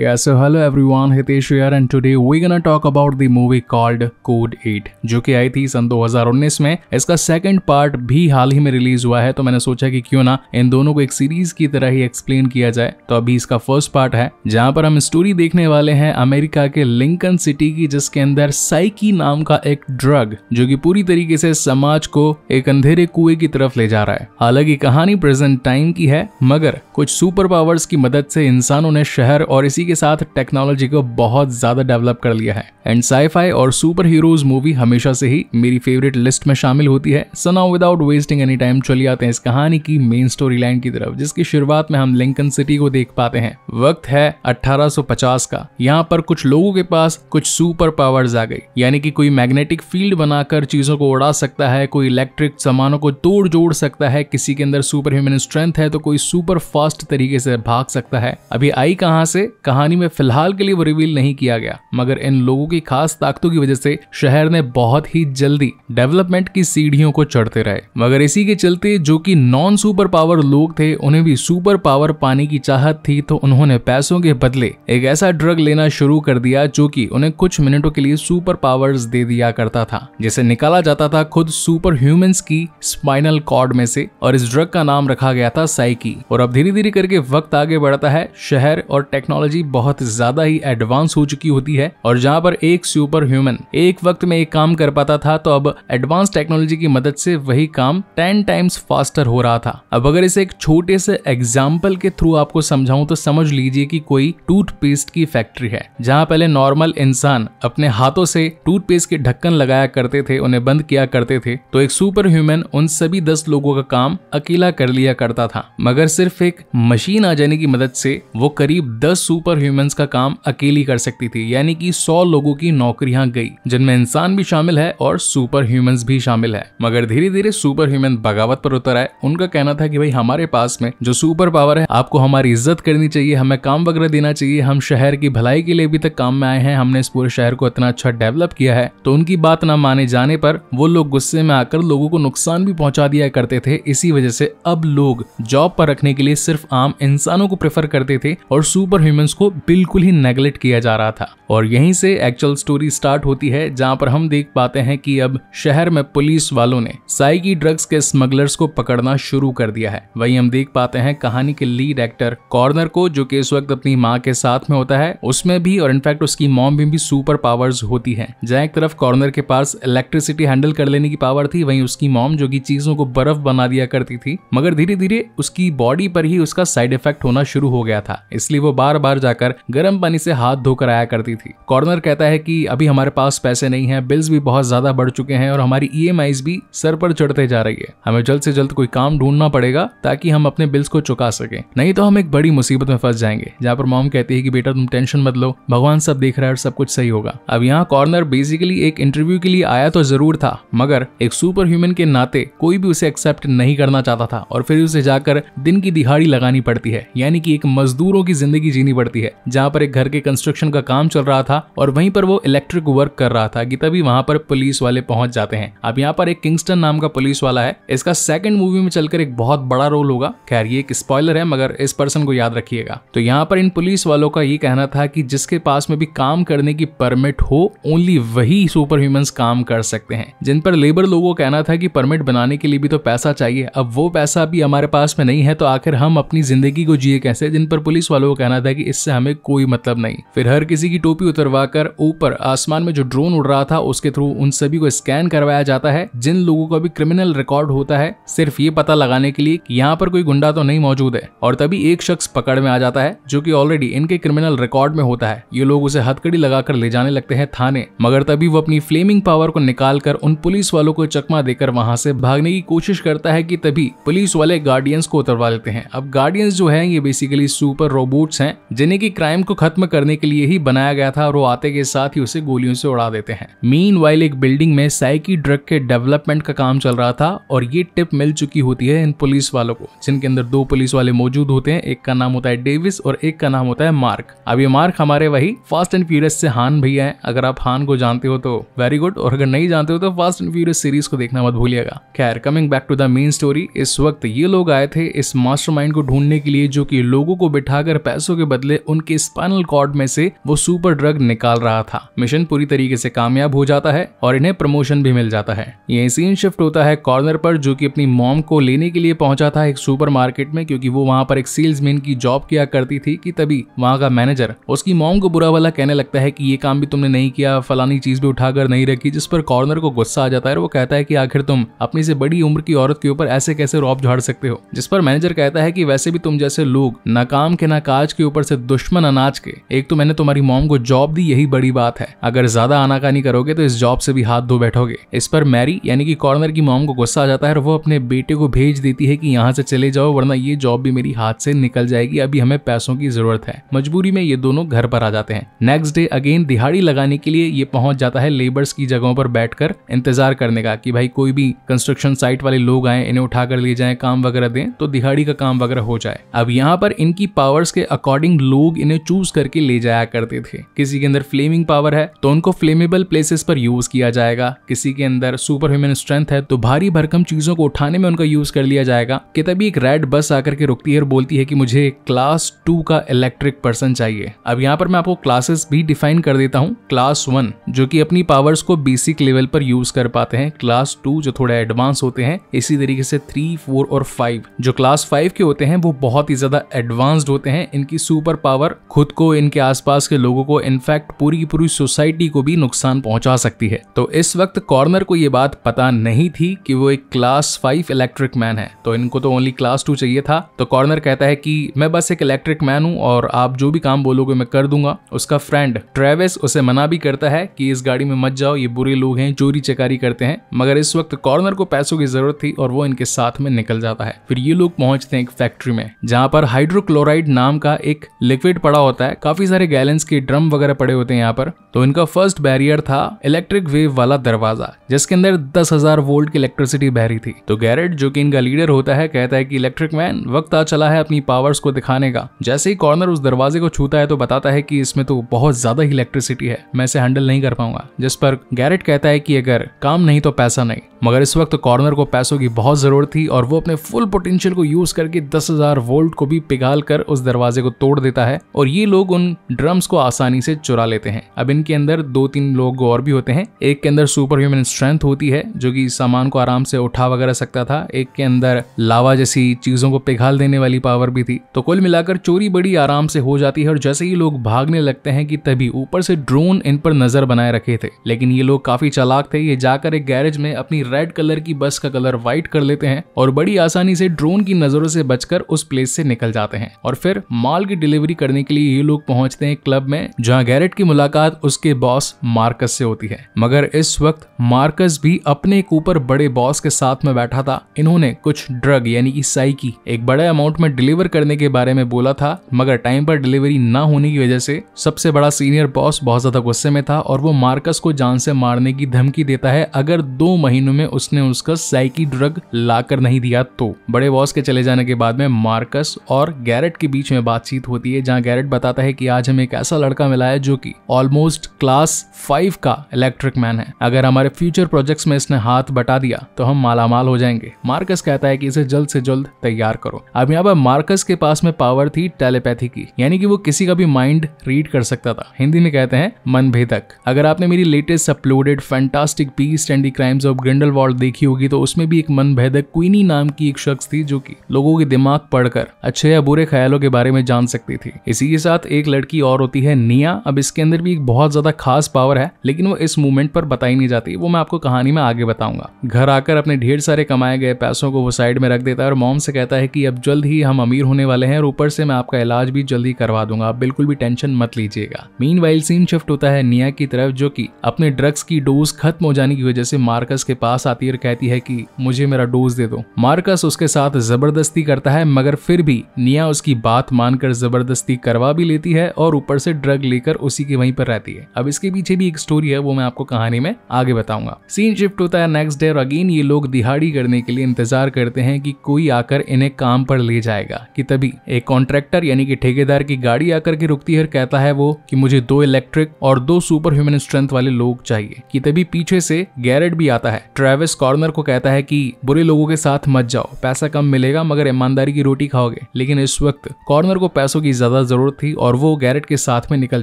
Yeah, so hello everyone, Hitesh here and today we're gonna talk about the movie called Code 8 जो कि आई थी सन 2019 में इसका second part भी हाल ही में रिलीज हुआ है तो मैंने सोचा कि क्यों ना इन दोनों को एक सीरीज की तरह ही एक्सप्लेन किया जाए तो अभी इसका फर्स्ट पार्ट है जहाँ पर हम स्टोरी देखने वाले हैं अमेरिका के लिंकन सिटी की जिसके अंदर साइकी नाम का एक ड्रग जो कि पूरी तरीके से समाज को एक अंधेरे कुएं की तरफ ले जा रहा है हालांकि कहानी प्रेजेंट टाइम की है मगर कुछ सुपर पावर्स की मदद से इंसानों ने शहर और इसी के साथ टेक्नोलॉजी को बहुत ज्यादा डेवलप कर लिया है एंड साईफाई और सुपर हीरोज मूवी हमेशा से ही मेरी फेवरेट लिस्ट में शामिल होती है so now without wasting any time चली आते हैं इस कहानी की मेन स्टोरी लाइन की तरफ जिसकी शुरुआत में हम लिंकन सिटी को देख पाते हैं वक्त है 1850 का यहाँ पर कुछ लोगों के पास कुछ सुपर पावर्स आ गई यानी कि कोई मैग्नेटिक फील्ड बनाकर चीजों को उड़ा सकता है कोई इलेक्ट्रिक सामानों को तोड़ जोड़ सकता है किसी के अंदर सुपर ह्यूमन स्ट्रेंथ है तो कोई सुपर फास्ट तरीके से भाग सकता है अभी आई कहां से कहा कहानी में फिलहाल के लिए वो रिवील नहीं किया गया मगर इन लोगों की खास ताकतों की वजह से शहर ने बहुत ही जल्दी डेवलपमेंट की सीढ़ियों को चढ़ते रहे मगर इसी के चलते जो कि नॉन सुपर पावर लोग थे उन्हें भी सुपर पावर पाने की चाहत थी तो उन्होंने पैसों के बदले एक ऐसा ड्रग लेना शुरू कर दिया जो कि उन्हें कुछ मिनटों के लिए सुपर पावर दे दिया करता था जिसे निकाला जाता था खुद सुपर ह्यूमंस की स्पाइनल कॉर्ड में से और इस ड्रग का नाम रखा गया था साइकी और अब धीरे धीरे करके वक्त आगे बढ़ता है शहर और टेक्नोलॉजी टेक्नोलॉजी बहुत ज्यादा ही एडवांस हो चुकी होती है और जहाँ पर एक सुपर ह्यूमन एक वक्त में एक काम कर पाता था तो अब एडवांस टेक्नोलॉजी की मदद से वही काम टेन टाइम्स फास्टर हो रहा था अब अगर इसे एक छोटे से एग्जाम्पल के थ्रू आपको समझाऊं तो समझ लीजिए कि कोई टूथपेस्ट की फैक्ट्री है जहाँ पहले नॉर्मल इंसान अपने हाथों से टूथपेस्ट के ढक्कन लगाया करते थे उन्हें बंद किया करते थे तो एक सुपर ह्यूमन उन सभी दस लोगों का काम अकेला कर लिया करता था मगर सिर्फ एक मशीन आ जाने की मदद से वो करीब दस सुपर सुपर ह्यूमंस का काम अकेली कर सकती थी यानी कि सौ लोगों की नौकरिया गई जिनमें इंसान भी शामिल है और सुपर ह्यूमंस भी शामिल है मगर धीरे धीरे सुपर ह्यूमन बगावत पर उतर आए उनका कहना था कि भाई हमारे पास में जो सुपर पावर है आपको हमारी इज्जत करनी चाहिए हमें काम वगैरह देना चाहिए हम शहर की भलाई के लिए भी तक काम में आए हैं हमने इस पूरे शहर को इतना अच्छा डेवलप किया है तो उनकी बात ना माने जाने पर वो लोग गुस्से में आकर लोगों को नुकसान भी पहुंचा दिया करते थे इसी वजह से अब लोग जॉब पर रखने के लिए सिर्फ आम इंसानों को प्रेफर करते थे और सुपर ह्यूमन को बिल्कुल ही नेगलेक्ट किया जा रहा था और यहीं से एक्चुअल स्टोरी स्टार्ट होती है जहां पर हम देख पाते हैं कि अब शहर में पुलिस वालों ने साई की ड्रग्स के स्मगलर्स को पकड़ना शुरू कर दिया है वहीं हम देख पाते हैं कहानी के लीड एक्टर कॉर्नर को जो कि इस वक्त अपनी माँ के साथ में होता है उसमें भी और इनफैक्ट उसकी मॉम भी, भी सुपर पावर्स होती है जहाँ एक तरफ कॉर्नर के पास इलेक्ट्रिसिटी हैंडल कर लेने की पावर थी वहीं उसकी मॉम जो की चीजों को बर्फ बना दिया करती थी मगर धीरे धीरे उसकी बॉडी पर ही उसका साइड इफेक्ट होना शुरू हो गया था इसलिए वो बार बार जाकर गर्म पानी से हाथ धोकर आया करती थी कॉर्नर कहता है कि अभी हमारे पास पैसे नहीं है बिल्स भी बहुत ज्यादा बढ़ चुके हैं और हमारी ई e भी सर पर चढ़ते जा रही है हमें जल्द से जल्द कोई काम ढूंढना पड़ेगा ताकि हम अपने बिल्स को चुका सके नहीं तो हम एक बड़ी मुसीबत में फंस जाएंगे जहाँ पर मॉम कहती है कि बेटा तुम टेंशन मत लो भगवान सब देख रहा है और सब कुछ सही होगा अब यहाँ कॉर्नर बेसिकली एक इंटरव्यू के लिए आया तो जरूर था मगर एक सुपर ह्यूमन के नाते कोई भी उसे एक्सेप्ट नहीं करना चाहता था और फिर उसे जाकर दिन की दिहाड़ी लगानी पड़ती है यानी कि एक मजदूरों की जिंदगी जीनी पड़ती है जाती है जहाँ पर एक घर के कंस्ट्रक्शन का काम चल रहा था और वहीं पर वो इलेक्ट्रिक वर्क कर रहा था कि तभी वहाँ पर पुलिस वाले पहुंच जाते हैं अब यहाँ पर एक किंगस्टन नाम का पुलिस वाला है इसका सेकंड मूवी में चलकर एक बहुत बड़ा रोल होगा खैर ये एक स्पॉयलर है मगर इस पर्सन को याद रखिएगा तो यहाँ पर इन पुलिस वालों का ये कहना था कि जिसके पास में भी काम करने की परमिट हो ओनली वही सुपर ह्यूम काम कर सकते हैं जिन पर लेबर लोगों का कहना था कि परमिट बनाने के लिए भी तो पैसा चाहिए अब वो पैसा भी हमारे पास में नहीं है तो आखिर हम अपनी जिंदगी को जिए कैसे जिन पर पुलिस वालों का कहना था कि इससे से हमें कोई मतलब नहीं फिर हर किसी की टोपी उतरवा कर ऊपर आसमान में जो ड्रोन उड़ रहा था उसके थ्रू उन सभी को स्कैन करवाया जाता है जिन लोगों का भी क्रिमिनल रिकॉर्ड होता है सिर्फ ये पता लगाने के लिए कि यहाँ पर कोई गुंडा तो नहीं मौजूद है और तभी एक शख्स पकड़ में आ जाता है जो की ऑलरेडी इनके क्रिमिनल रिकॉर्ड में होता है ये लोग उसे हथकड़ी लगाकर ले जाने लगते हैं थाने मगर तभी वो अपनी फ्लेमिंग पावर को निकाल कर उन पुलिस वालों को चकमा देकर वहां से भागने की कोशिश करता है कि तभी पुलिस वाले गार्डियंस को उतरवा लेते हैं अब गार्डियंस जो है ये बेसिकली सुपर रोबोट्स हैं जिन्हें कि क्राइम को खत्म करने के लिए ही बनाया गया था और वो आते के साथ ही उसे गोलियों से उड़ा देते हैं मीन एक बिल्डिंग में साइकी ड्रग के डेवलपमेंट का काम चल रहा था और ये टिप मिल चुकी होती है इन पुलिस वालों को जिनके अंदर दो पुलिस वाले मौजूद होते हैं एक का नाम होता है डेविस और एक का नाम होता है मार्क अब ये मार्क हमारे वही फास्ट एंड फ्यूरियस से हान भैया है अगर आप हान को जानते हो तो वेरी गुड और अगर नहीं जानते हो तो फास्ट एंड फ्यूरियस सीरीज को देखना मत भूलिएगा खैर coming back to the main story इस वक्त ये लोग आए थे इस मास्टर को ढूंढने के लिए जो कि लोगों को बिठाकर पैसों के बदले उनके स्पाइनल कॉर्ड में से वो सुपर ड्रग निकाल रहा था मिशन पूरी तरीके से कामयाब हो जाता है और इन्हें प्रमोशन भी मिल जाता है ये सीन शिफ्ट होता है कॉर्नर पर जो की अपनी मॉम को लेने के लिए पहुंचा था एक सुपर में क्योंकि वो वहाँ पर एक सेल्समैन की जॉब किया करती थी कि तभी वहाँ का मैनेजर उसकी मॉम को बुरा वाला कहने लगता है कि ये काम भी तुमने नहीं किया फलानी चीज भी उठाकर नहीं रखी जिस पर कॉर्नर को गुस्सा आ जाता है और वो कहता है कि आखिर तुम अपनी से बड़ी उम्र की औरत के ऊपर ऐसे कैसे रौब झाड़ सकते हो जिस पर मैनेजर कहता है कि वैसे भी तुम जैसे लोग नाकाम के ना काज के ऊपर से दुश्मन अनाज के एक तो मैंने तुम्हारी मॉम को जॉब दी यही बड़ी बात है अगर ज्यादा आनाकानी करोगे तो इस जॉब से भी हाथ धो बैठोगे इस पर मैरी यानी कि कॉर्नर की मॉम को गुस्सा आ जाता है और वो अपने बेटे को भेज देती है कि यहाँ से चले जाओ वरना ये जॉब भी मेरी हाथ से निकल जाएगी अभी हमें पैसों की जरूरत है मजबूरी में ये दोनों घर पर आ जाते हैं नेक्स्ट डे अगेन दिहाड़ी लगाने के लिए ये पहुंच जाता है लेबर्स की जगहों पर बैठकर इंतजार करने का कि भाई कोई भी कंस्ट्रक्शन साइट वाले लोग आए इन्हें उठाकर ले जाए काम वगैरह दें तो दिहाड़ी का काम वगैरह हो जाए अब यहाँ पर इनकी पावर्स के अकॉर्डिंग लो लोग इन्हें चूज करके ले जाया करते थे किसी के अंदर फ्लेमिंग पावर है तो उनको फ्लेमेबल प्लेसेस पर यूज किया जाएगा किसी के अंदर सुपर ह्यूमन स्ट्रेंथ है तो भारी भरकम चीजों को उठाने में उनका यूज कर लिया जाएगा कि तभी एक रेड बस आकर के रुकती है और बोलती है कि मुझे क्लास टू का इलेक्ट्रिक पर्सन चाहिए अब यहाँ पर मैं आपको क्लासेस भी डिफाइन कर देता हूँ क्लास वन जो की अपनी पावर्स को बेसिक लेवल पर यूज कर पाते हैं क्लास टू जो थोड़ा एडवांस होते हैं इसी तरीके से थ्री फोर और फाइव जो क्लास फाइव के होते हैं वो बहुत ही ज्यादा एडवांस्ड होते हैं इनकी सुपर पावर खुद को इनके आसपास के लोगों को इनफैक्ट पूरी की पूरी सोसाइटी को भी नुकसान पहुंचा सकती है तो इस वक्त कॉर्नर को ये बात पता नहीं थी कि वो एक क्लास फाइव इलेक्ट्रिक मैन है तो इनको तो ओनली क्लास टू चाहिए था तो कॉर्नर कहता है कि मैं बस एक इलेक्ट्रिक मैन हूँ और आप जो भी काम बोलोगे मैं कर दूंगा उसका फ्रेंड ट्रेविस उसे मना भी करता है कि इस गाड़ी में मत जाओ ये बुरे लोग हैं चोरी चकारी करते हैं मगर इस वक्त कॉर्नर को पैसों की जरूरत थी और वो इनके साथ में निकल जाता है फिर ये लोग पहुंचते हैं एक फैक्ट्री में जहाँ पर हाइड्रोक्लोराइड नाम का एक लिक्विड पड़ा होता है काफी सारे गैलेंस के ड्रम वगैरह पड़े होते हैं यहाँ पर तो इनका फर्स्ट बैरियर था इलेक्ट्रिक वेव वाला दरवाजा जिसके अंदर दस हजार वोल्ट की इलेक्ट्रिसिटी बह रही थी तो गैरेट जो की इनका लीडर होता है कहता है की इलेक्ट्रिक मैन वक्त आ चला है अपनी पावर्स को दिखाने का जैसे ही कॉर्नर उस दरवाजे को छूता है तो बताता है की इसमें तो बहुत ज्यादा ही इलेक्ट्रिसिटी है मैं इसे हैंडल नहीं कर पाऊंगा जिस पर गैरेट कहता है की अगर काम नहीं तो पैसा नहीं मगर इस वक्त कॉर्नर को पैसों की बहुत जरूरत थी और वो अपने फुल पोटेंशियल को यूज करके दस हजार वोल्ट को भी पिघाल कर उस दरवाजे को तोड़ देता है है और ये लोग उन ड्रम्स को आसानी से चुरा लेते हैं अब इनके अंदर दो तीन लोग और भी होते हैं एक के अंदर सुपर ह्यूमन स्ट्रेंथ होती है जो कि सामान को आराम से उठा वगैरह सकता था एक के अंदर लावा जैसी चीजों को पिघाल देने वाली पावर भी थी तो कुल मिलाकर चोरी बड़ी आराम से हो जाती है और जैसे ही लोग भागने लगते हैं कि तभी ऊपर से ड्रोन इन पर नजर बनाए रखे थे लेकिन ये लोग काफी चालाक थे ये जाकर एक गैरेज में अपनी रेड कलर की बस का कलर व्हाइट कर लेते हैं और बड़ी आसानी से ड्रोन की नजरों से बचकर उस प्लेस से निकल जाते हैं और फिर माल की डिलीवरी करने के लिए ये लोग पहुंचते हैं क्लब में जहां गैरेट की मुलाकात उसके बॉस मार्कस से होती है मगर इस वक्त मार्कस भी अपने एक ऊपर बड़े बॉस के साथ में बैठा था इन्होंने कुछ ड्रग यानी कि साइकी एक बड़े अमाउंट में डिलीवर करने के बारे में बोला था मगर टाइम पर डिलीवरी ना होने की वजह से सबसे बड़ा सीनियर बॉस बहुत ज्यादा गुस्से में था और वो मार्कस को जान से मारने की धमकी देता है अगर दो महीनों में उसने उसका साइकी ड्रग लाकर नहीं दिया तो बड़े बॉस के चले जाने के बाद में मार्कस और गैरेट के बीच में बातचीत होती है जहां गैरेट बताता है कि आज हमें एक ऐसा लड़का मिला है जो कि ऑलमोस्ट क्लास फाइव का इलेक्ट्रिक मैन है अगर हमारे फ्यूचर प्रोजेक्ट्स में इसने हाथ बटा दिया तो हम मालामाल हो जाएंगे मार्कस कहता है कि इसे जल्द से जल्द तैयार करो अब यहाँ पर मार्कस के पास में पावर थी टेलीपैथी की यानी कि वो किसी का भी माइंड रीड कर सकता था हिंदी में कहते हैं मन भेदक अगर आपने मेरी latest uploaded fantastic beasts and the crimes of Grindelwald देखी होगी तो उसमें भी एक मन भेदक क्वीनी नाम की एक शख्स थी जो कि लोगों के दिमाग पढ़कर अच्छे या बुरे ख्यालों के बारे में जान सकती थी इसी के साथ एक लड़की और होती है निया अब इसके अंदर भी एक बहुत ज्यादा खास पावर है लेकिन वो इस मूवमेंट पर बताई नहीं जाती वो मैं आपको कहानी में आगे बताऊंगा घर आकर अपने ढेर सारे कमाए गए पैसों को वो साइड में रख देता है और मॉम से कहता है कि अब जल्द ही हम अमीर होने वाले हैं और ऊपर से मैं आपका इलाज भी जल्दी करवा दूंगा आप बिल्कुल भी टेंशन मत लीजिएगा मीन वाइल सीन शिफ्ट होता है निया की तरफ जो की अपने ड्रग्स की डोज खत्म हो जाने की वजह से मार्कस के पास आती है और कहती है की मुझे मेरा डोज दे दो मार्कस उसके साथ जबरदस्ती करता है मगर फिर भी निया उसकी बात मानकर जबरदस्ती मस्ती करवा भी लेती है और ऊपर से ड्रग लेकर उसी के वहीं पर रहती है अब इसके पीछे भी एक स्टोरी है वो मैं आपको कहानी में आगे बताऊंगा सीन शिफ्ट होता है नेक्स्ट डे और अगेन ये लोग दिहाड़ी करने के लिए इंतजार करते हैं कि कोई आकर इन्हें काम पर ले जाएगा कि तभी एक कॉन्ट्रेक्टर यानी कि ठेकेदार की गाड़ी आकर के रुकती है और कहता है वो कि मुझे दो इलेक्ट्रिक और दो सुपर ह्यूमन स्ट्रेंथ वाले लोग चाहिए कि तभी पीछे से गैरेट भी आता है ट्रेविस कॉर्नर को कहता है कि बुरे लोगों के साथ मत जाओ पैसा कम मिलेगा मगर ईमानदारी की रोटी खाओगे लेकिन इस वक्त कॉर्नर को पैसों की ज्यादा जरूरत थी और वो गैरेट के साथ में निकल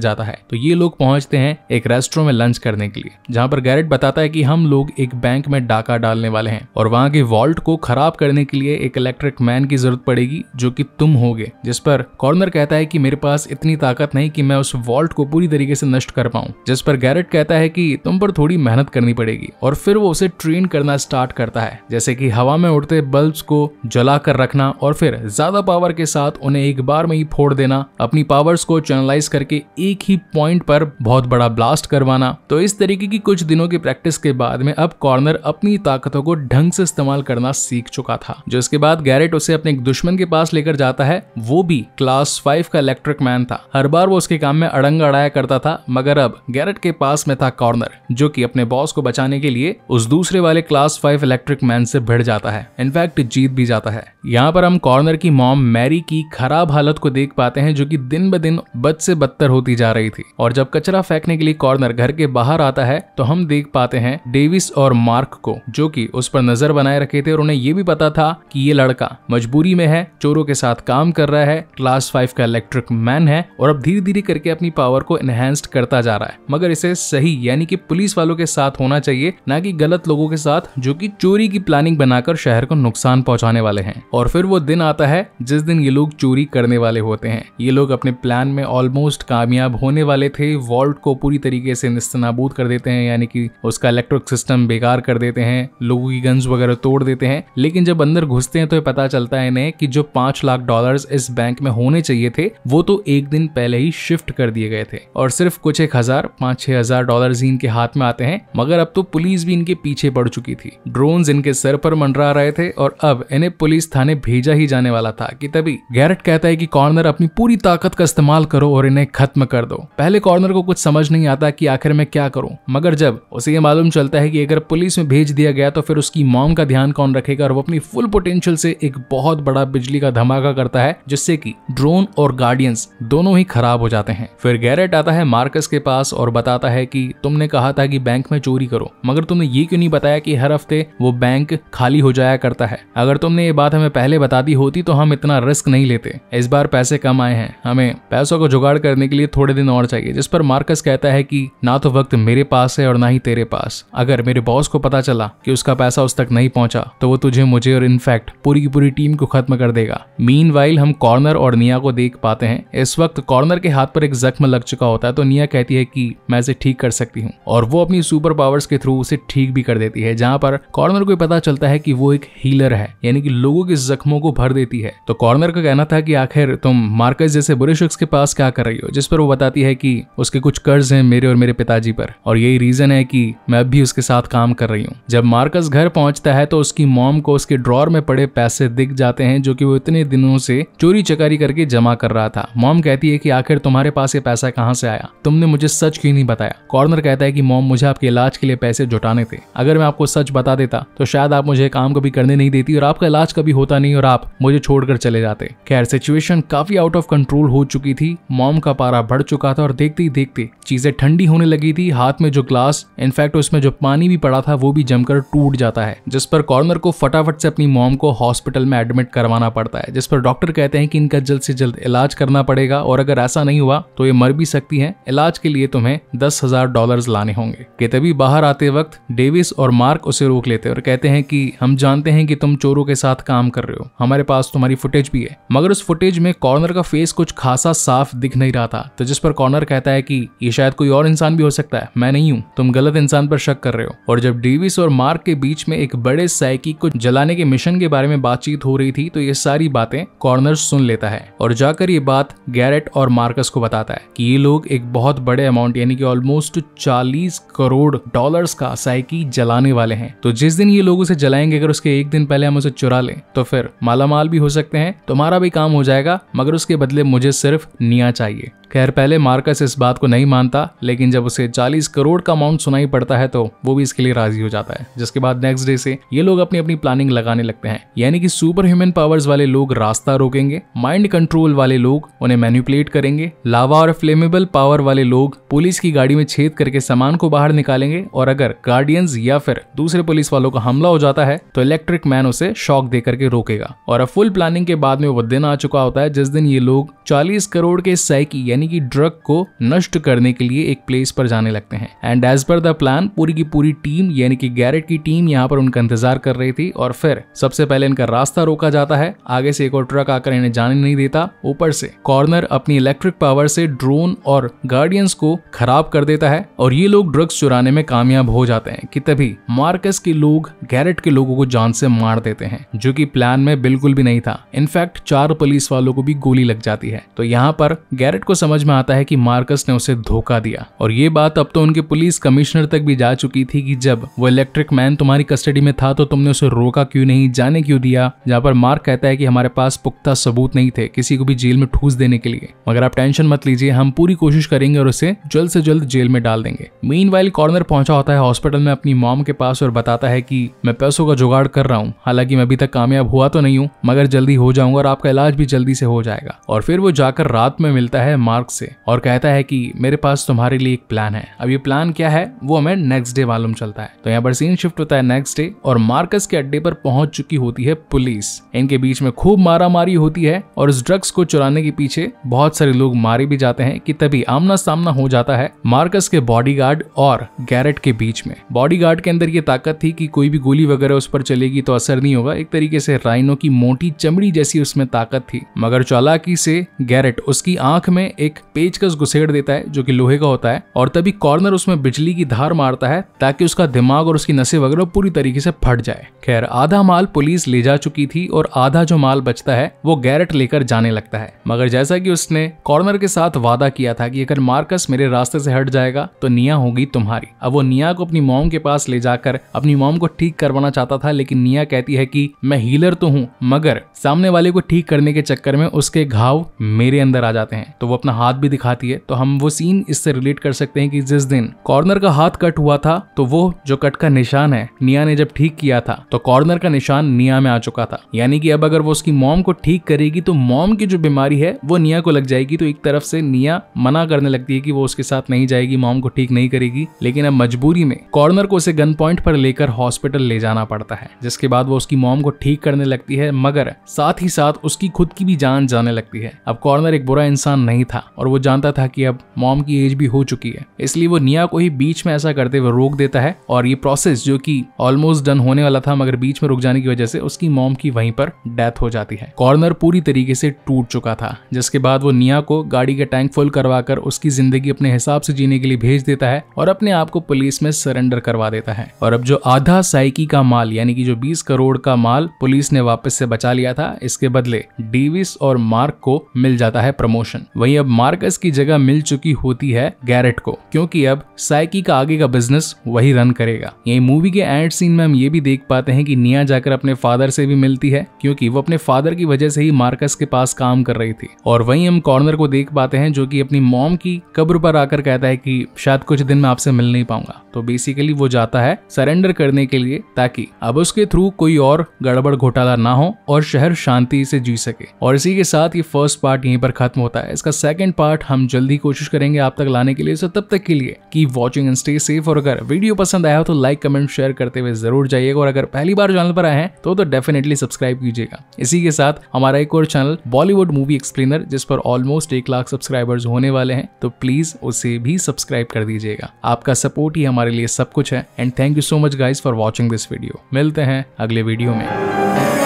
जाता है तो ये लोग पहुंचते हैं एक रेस्टोर में लंच करने के लिए जहाँ पर गैरेट बताता है की हम लोग एक बैंक में डाका डालने वाले हैं और वहाँ के वॉल्ट को खराब करने के लिए एक इलेक्ट्रिक मैन की जरूरत पड़ेगी जो की तुम हो जिस पर कॉर्नर कहता है की मेरे पास इतनी ताकत नहीं की मैं उस वॉल्ट को पूरी तरीके से नष्ट कर पाऊँ जिस पर गैरेट कहता है की तुम पर थोड़ी मेहनत करनी पड़ेगी और फिर वो उसे ट्रेन करना स्टार्ट करता है जैसे कि हवा में उड़ते बल्ब्स को जला कर रखना और फिर ज्यादा पावर के साथ उन्हें एक बार में ही फोड़ देना करना अपनी पावर्स को चैनलाइज करके एक ही पॉइंट पर बहुत बड़ा ब्लास्ट करवाना तो इस तरीके की कुछ दिनों की प्रैक्टिस के बाद में अब कॉर्नर अपनी ताकतों को ढंग से इस्तेमाल करना सीख चुका था जो इसके बाद गैरेट उसे अपने एक दुश्मन के पास लेकर जाता है वो भी क्लास फाइव का इलेक्ट्रिक मैन था हर बार वो उसके काम में अड़ंग अड़ाया करता था मगर अब गैरेट के पास में था कॉर्नर जो की अपने बॉस को बचाने के लिए उस दूसरे वाले क्लास फाइव इलेक्ट्रिक मैन से भिड़ जाता है इनफैक्ट जीत भी जाता है यहाँ पर हम कॉर्नर की मॉम मैरी की खराब हालत को देख पाते हैं हैं जो कि दिन ब दिन बद से बदतर होती जा रही थी और जब कचरा फेंकने के लिए कॉर्नर घर के बाहर आता है तो हम देख पाते हैं डेविस और मार्क को जो कि उस पर नजर बनाए रखे थे और उन्हें ये भी पता था कि ये लड़का मजबूरी में है चोरों के साथ काम कर रहा है क्लास फाइव का इलेक्ट्रिक मैन है और अब धीरे धीरे करके अपनी पावर को एनहेंस्ड करता जा रहा है मगर इसे सही यानी कि पुलिस वालों के साथ होना चाहिए ना कि गलत लोगों के साथ जो कि चोरी की प्लानिंग बनाकर शहर को नुकसान पहुंचाने वाले हैं और फिर वो दिन आता है जिस दिन ये लोग चोरी करने वाले होते हैं ये लोग अपने प्लान में ऑलमोस्ट कामयाब होने वाले थे वॉल्ट को पूरी तरीके से निस्तनाबूद कर देते हैं यानी कि उसका इलेक्ट्रिक सिस्टम बेकार कर देते हैं लोगों की गन्स वगैरह तोड़ देते हैं लेकिन जब अंदर घुसते हैं तो ये पता चलता है इन्हें कि जो पांच लाख डॉलर इस बैंक में होने चाहिए थे वो तो एक दिन पहले ही शिफ्ट कर दिए गए थे और सिर्फ कुछ एक हजार पांच छह हजार डॉलर ही इनके हाथ में आते हैं मगर अब तो पुलिस भी इनके पीछे पड़ चुकी थी ड्रोन इनके सर पर मंडरा रहे थे और अब इन्हें पुलिस थाने भेजा ही जाने वाला था कि तभी गैरट कहता है कि कॉर्नर अपनी पूरी पूरी ताकत का इस्तेमाल करो और इन्हें खत्म कर दो पहले कॉर्नर को कुछ समझ नहीं आता कि आखिर मैं क्या करूं मगर जब उसे ये मालूम चलता है कि अगर पुलिस में भेज दिया गया तो फिर उसकी मॉम का ध्यान कौन रखेगा और वो अपनी फुल पोटेंशियल से एक बहुत बड़ा बिजली का धमाका करता है जिससे की ड्रोन और गार्डियंस दोनों ही खराब हो जाते हैं फिर गैरेट आता है मार्कस के पास और बताता है की तुमने कहा था की बैंक में चोरी करो मगर तुमने ये क्यों नहीं बताया की हर हफ्ते वो बैंक खाली हो जाया करता है अगर तुमने ये बात हमें पहले बता दी होती तो हम इतना रिस्क नहीं लेते इस बार पैसे कम आए हैं हमें पैसों को जुगाड़ करने के लिए थोड़े दिन और चाहिए जिस पर मार्कस कहता है कि ना तो वक्त मेरे पास है और ना ही तेरे पास अगर मेरे बॉस को पता चला कि उसका पैसा उस तक नहीं पहुंचा तो वो तुझे मुझे और इनफैक्ट पूरी की पूरी टीम को खत्म कर देगा मीन हम कॉर्नर और निया को देख पाते हैं इस वक्त कॉर्नर के हाथ पर एक जख्म लग चुका होता है तो निया कहती है कि मैं इसे ठीक कर सकती हूँ और वो अपनी सुपर पावर्स के थ्रू उसे ठीक भी कर देती है जहाँ पर कॉर्नर को पता चलता है कि वो एक हीलर है यानी कि लोगों के जख्मों को भर देती है तो कॉर्नर का कहना था कि आखिर तुम मार्कस एलिस जैसे बुरे शख्स के पास क्या कर रही हो जिस पर वो बताती है कि उसके कुछ कर्ज हैं मेरे और मेरे पिताजी पर और यही रीजन है कि मैं अब भी उसके साथ काम कर रही हूँ जब मार्कस घर पहुंचता है तो उसकी मॉम को उसके ड्रॉर में पड़े पैसे दिख जाते हैं जो कि वो इतने दिनों से चोरी चकारी करके जमा कर रहा था मॉम कहती है कि आखिर तुम्हारे पास ये पैसा कहाँ से आया तुमने मुझे सच क्यों नहीं बताया कॉर्नर कहता है कि मॉम मुझे आपके इलाज के लिए पैसे जुटाने थे अगर मैं आपको सच बता देता तो शायद आप मुझे काम कभी करने नहीं देती और आपका इलाज कभी होता नहीं और आप मुझे छोड़कर चले जाते खैर सिचुएशन काफी आउट ऑफ कंट्रोल हो चुकी थी मॉम का पारा बढ़ चुका था और देखते ही देखते चीजें ठंडी होने लगी थी हाथ में जो ग्लास इनफैक्ट उसमें जो पानी भी पड़ा था वो भी जमकर टूट जाता है जिस पर कॉर्नर को फटाफट से अपनी मॉम को हॉस्पिटल में एडमिट करवाना पड़ता है जिस पर डॉक्टर कहते हैं कि इनका जल्द से जल्द इलाज करना पड़ेगा और अगर ऐसा नहीं हुआ तो ये मर भी सकती है इलाज के लिए तुम्हें दस हजार डॉलर लाने होंगे के तभी बाहर आते वक्त डेविस और मार्क उसे रोक लेते और कहते हैं कि हम जानते हैं कि तुम चोरों के साथ काम कर रहे हो हमारे पास तुम्हारी फुटेज भी है मगर उस फुटेज में कॉर्नर का फेस फेस कुछ खासा साफ दिख नहीं रहा था तो जिस पर कॉर्नर कहता है कि ये शायद कोई और इंसान भी हो सकता है मैं नहीं हूँ तुम गलत इंसान पर शक कर रहे हो और जब डेविस और मार्क के बीच में एक बड़े साइकी को जलाने के मिशन के बारे में बातचीत हो रही थी तो ये सारी बातें कॉर्नर सुन लेता है और जाकर ये बात गैरेट और मार्कस को बताता है कि ये लोग एक बहुत बड़े अमाउंट यानी कि ऑलमोस्ट चालीस करोड़ डॉलर का साइकी जलाने वाले हैं तो जिस दिन ये लोग उसे जलाएंगे अगर उसके एक दिन पहले हम उसे चुरा लें तो फिर मालामाल भी हो सकते हैं तुम्हारा भी काम हो जाएगा मगर उसके बदले मुझे सिर्फ निया चाहिए खैर पहले मार्कस इस बात को नहीं मानता लेकिन जब उसे 40 करोड़ का अमाउंट सुनाई पड़ता है तो वो भी इसके लिए राजी हो जाता है जिसके बाद नेक्स्ट डे से ये लोग अपनी अपनी प्लानिंग लगाने लगते हैं यानी कि सुपर ह्यूमन पावर्स वाले लोग रास्ता रोकेंगे माइंड कंट्रोल वाले लोग उन्हें मैन्युपुलेट करेंगे लावा और फ्लेमेबल पावर वाले लोग पुलिस की गाड़ी में छेद करके सामान को बाहर निकालेंगे और अगर गार्डियंस या फिर दूसरे पुलिस वालों का हमला हो जाता है तो इलेक्ट्रिक मैन उसे शॉक दे करके रोकेगा और अब फुल प्लानिंग के बाद में वो दिन आ चुका होता है जिस दिन ये लोग लोग 40 करोड़ के साइकी यानी कि ड्रग को नष्ट करने के लिए एक प्लेस पर जाने लगते हैं and as per the plan पूरी की पूरी टीम यानी कि गैरेट की टीम यहाँ पर उनका इंतजार कर रही थी और फिर सबसे पहले इनका रास्ता रोका जाता है आगे से एक और ट्रक आकर इन्हें जाने नहीं देता ऊपर से कॉर्नर अपनी इलेक्ट्रिक पावर से ड्रोन और गार्डियंस को खराब कर देता है और ये लोग ड्रग्स चुराने में कामयाब हो जाते हैं कि तभी मार्कस के लोग गैरेट के लोगों को जान से मार देते हैं जो कि प्लान में बिल्कुल भी नहीं था इनफैक्ट चार पुलिस वालों को भी गोली लग जाती जाती है तो यहाँ पर गैरेट को समझ में आता है कि मार्कस ने उसे धोखा दिया और ये बात अब तो उनके पुलिस कमिश्नर तक भी जा चुकी थी कि जब वो इलेक्ट्रिक मैन तुम्हारी कस्टडी में था तो तुमने उसे रोका क्यों नहीं जाने क्यों दिया जहाँ पर मार्क कहता है कि हमारे पास पुख्ता सबूत नहीं थे किसी को भी जेल में ठूस देने के लिए मगर आप टेंशन मत लीजिए हम पूरी कोशिश करेंगे और उसे जल्द से जल्द जेल में डाल देंगे मीन वाइल कॉर्नर पहुंचा होता है हॉस्पिटल में अपनी मॉम के पास और बताता है कि मैं पैसों का जुगाड़ कर रहा हूँ हालांकि मैं अभी तक कामयाब हुआ तो नहीं हूँ मगर जल्दी हो जाऊंगा और आपका इलाज भी जल्दी से हो जाएगा और और फिर वो जाकर रात में मिलता है मार्क से और कहता है कि मेरे पास तुम्हारे लिए एक प्लान है अब ये प्लान क्या है वो हमें नेक्स्ट डे मालूम चलता है तो यहाँ पर सीन शिफ्ट होता है नेक्स्ट डे और मार्कस के अड्डे पर पहुंच चुकी होती है पुलिस इनके बीच में खूब मारा मारी होती है और इस ड्रग्स को चुराने के पीछे बहुत सारे लोग मारे भी जाते हैं कि तभी आमना सामना हो जाता है मार्कस के बॉडीगार्ड और गैरेट के बीच में बॉडीगार्ड के अंदर ये ताकत थी कि कोई भी गोली वगैरह उस पर चलेगी तो असर नहीं होगा एक तरीके से राइनो की मोटी चमड़ी जैसी उसमें ताकत थी मगर चालाकी से से गैरेट उसकी आंख में एक पेचकस घुसेड़ देता है जो कि लोहे का होता है और तभी कॉर्नर उसमें बिजली की धार मारता है ताकि उसका दिमाग और उसकी नशे वगैरह पूरी तरीके से फट जाए खैर आधा माल पुलिस ले जा चुकी थी और आधा जो माल बचता है वो गैरेट लेकर जाने लगता है मगर जैसा की उसने कॉर्नर के साथ वादा किया था की कि अगर मार्कस मेरे रास्ते से हट जाएगा तो निया होगी तुम्हारी अब वो निया को अपनी मोम के पास ले जाकर अपनी मोम को ठीक करवाना चाहता था लेकिन निया कहती है की मैं हीलर तो हूँ मगर सामने वाले को ठीक करने के चक्कर में उसके घाव भाव मेरे अंदर आ जाते हैं तो वो अपना हाथ भी दिखाती है तो हम वो सीन इससे रिलेट कर सकते हैं कि जिस दिन कॉर्नर का हाथ कट हुआ था तो वो जो कट का निशान है निया ने जब ठीक किया था तो कॉर्नर का निशान निया में आ चुका था यानी कि अब अगर वो उसकी मॉम को ठीक करेगी तो मॉम की जो बीमारी है वो निया को लग जाएगी तो एक तरफ से निया मना करने लगती है कि वो उसके साथ नहीं जाएगी मॉम को ठीक नहीं करेगी लेकिन अब मजबूरी में कॉर्नर को उसे गन पॉइंट पर लेकर हॉस्पिटल ले जाना पड़ता है जिसके बाद वो उसकी मॉम को ठीक करने लगती है मगर साथ ही साथ उसकी खुद की भी जान जाने लगती है है अब कॉर्नर एक बुरा इंसान नहीं था और वो जानता था कि अब मॉम की एज भी हो चुकी है इसलिए वो निया को ही बीच में ऐसा करते हुए रोक देता है और ये प्रोसेस जो कि ऑलमोस्ट डन होने वाला था मगर बीच में रुक जाने की वजह से उसकी मॉम की वहीं पर डेथ हो जाती है कॉर्नर पूरी तरीके से टूट चुका था जिसके बाद वो निया को गाड़ी का टैंक फुल करवाकर उसकी जिंदगी अपने हिसाब से जीने के लिए भेज देता है और अपने आप को पुलिस में सरेंडर करवा देता है और अब जो आधा साइकी का माल यानी कि जो 20 करोड़ का माल पुलिस ने वापस से बचा लिया था इसके बदले डेविस और मार्क को मिल जाता है प्रमोशन वही अब मार्कस की जगह मिल चुकी होती है गैरेट को क्योंकि अब साइकी का आगे का बिजनेस वही रन करेगा यही मूवी के एंड सीन में हम ये भी देख पाते हैं कि निया जाकर अपने फादर से भी मिलती है क्योंकि वो अपने फादर की वजह से ही मार्कस के पास काम कर रही थी और वहीं हम कॉर्नर को देख पाते हैं जो कि अपनी मॉम की कब्र पर आकर कहता है कि शायद कुछ दिन में आपसे मिल नहीं पाऊंगा तो बेसिकली वो जाता है सरेंडर करने के लिए ताकि अब उसके थ्रू कोई और गड़बड़ घोटाला ना हो और शहर शांति से जी सके और इसी के साथ ये फर्स्ट पार्ट यहीं पर खत्म होता है इसका सेकंड पार्ट हम जल्दी कोशिश करेंगे आप तक लाने के लिए सो तब तक के लिए की वॉचिंग एंड स्टे सेफ और अगर वीडियो पसंद आया हो तो लाइक कमेंट शेयर करते हुए जरूर जाइएगा और अगर पहली बार चैनल पर आए हैं तो, डेफिनेटली तो सब्सक्राइब कीजिएगा इसी के साथ हमारा एक और चैनल बॉलीवुड मूवी एक्सप्लेनर जिस पर ऑलमोस्ट एक लाख सब्सक्राइबर्स होने वाले हैं तो प्लीज उसे भी सब्सक्राइब कर दीजिएगा आपका सपोर्ट ही हमारे लिए सब कुछ है and thank you so much guys for watching this video मिलते हैं अगले वीडियो में